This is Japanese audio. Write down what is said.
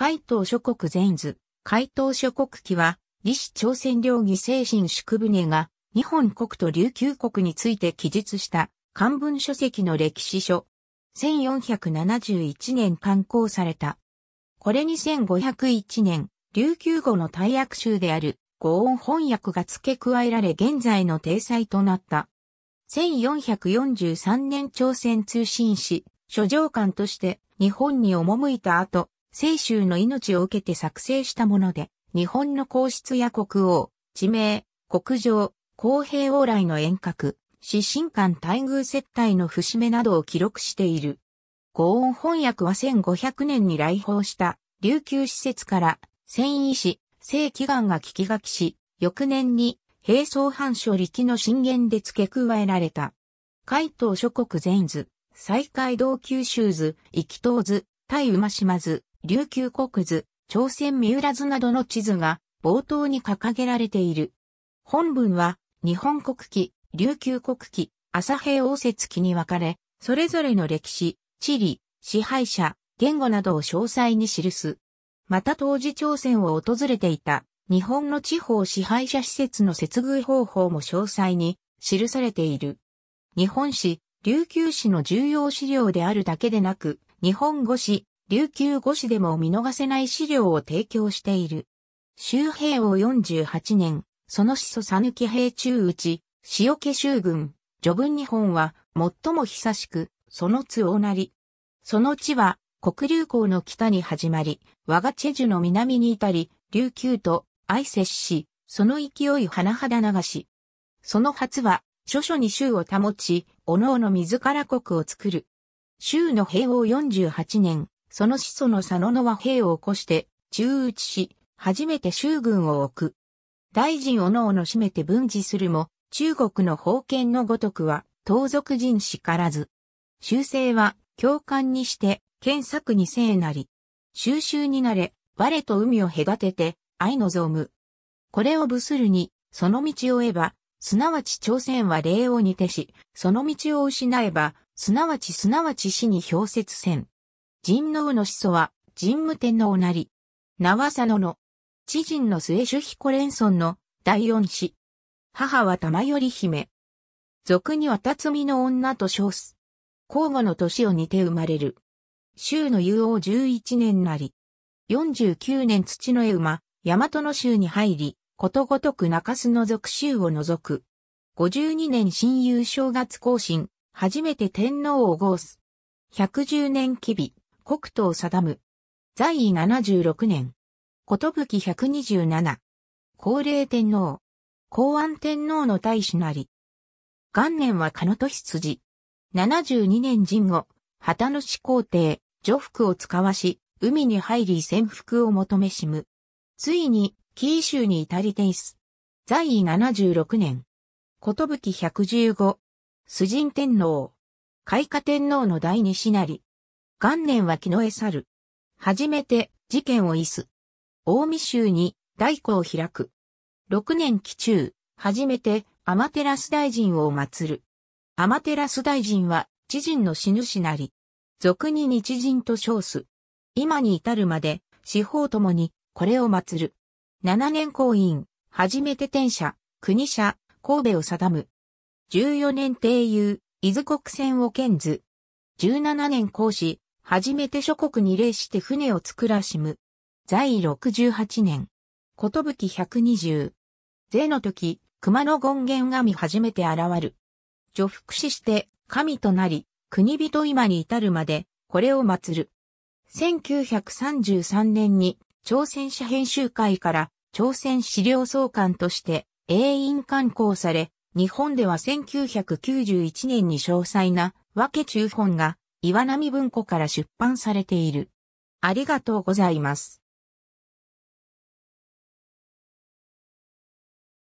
海東諸国全図、海東諸国記は、李氏朝鮮領義精神宿船が、日本国と琉球国について記述した漢文書籍の歴史書。1471年刊行された。これに1501年、琉球語の大役集である語音翻訳が付け加えられ現在の体裁となった。1443年朝鮮通信史。書状官として日本に赴いた後、清州の命を受けて作成したもので、日本の皇室や国王、地名、国情、公平往来の遠隔、死神官待遇接待の節目などを記録している。ご恩翻訳は1500年に来訪した琉球施設から繊維師、正祈願が聞き書きし、翌年に平層藩書力の進言で付け加えられた。海東諸国全図、西海道九州図、生東図、対馬島図、琉球国図、朝鮮三浦図などの地図が冒頭に掲げられている。本文は日本国旗、琉球国旗、朝平応接記に分かれ、それぞれの歴史、地理、支配者、言語などを詳細に記す。また当時朝鮮を訪れていた日本の地方支配者施設の接遇方法も詳細に記されている。日本史、琉球史の重要資料であるだけでなく、日本語史、琉球五市でも見逃せない資料を提供している。周平王48年、その始祖さぬき平中内、塩家州軍、序文日本は最も久しく、その都をなり。その地は、黒竜港の北に始まり、我がチェジュの南に至り、琉球と相接し、その勢い甚だ流し。その初は、諸々に州を保ち、おのおの自ら国を作る。州の平王48年、その始祖の佐野の和兵を起こして、中打ちし、初めて州軍を置く。大臣をのおのしめて分治するも、中国の封建のごとくは、盗賊人しからず。修正は、教官にして、検索に聖なり。収集になれ、我と海を隔てて、愛望む。これを武するに、その道を得ば、すなわち朝鮮は礼をにてし、その道を失えば、すなわちすなわち死に表説せん。神皇の始祖は、神武天皇なり。長佐野の、知人の末主彦連村の第四子。母は玉寄姫。俗には辰巳の女と称す。交互の年を似て生まれる。州の雄王11年なり。49年土の絵馬、大和の州に入り、ことごとく中洲の属州を除く。52年新友正月更新、初めて天皇を合す。110年吉備。国東定む。在位76年。ことぶき127。高齢天皇。公安天皇の大使なり。元年は狩野と羊。72年神後、旗の始皇帝、女服を使わし、海に入り潜伏を求めしむ。ついに、紀伊州に至りていす。在位76年。ことぶき115。崇神天皇。開化天皇の第二子なり。元年は木の絵猿。初めて事件を移す。大見州に大庫を開く。六年期中、初めて天照大臣を祀る。天照大臣は知人の死ぬしなり。俗に日人と称す。今に至るまで、司法ともに、これを祀る。七年公院、初めて天社、国社、神戸を定む。十四年定友、伊豆国船を建図。十七年講使、初めて諸国に礼して船を作らしむ。在位68年。ことぶき120。税の時、熊野権現神初めて現る。助福祉して神となり、国人今に至るまで、これを祀る。1933年に朝鮮社編集会から朝鮮資料総監として永遠刊行され、日本では1991年に詳細な和家中本が岩波文庫から出版されている。ありがとうございます。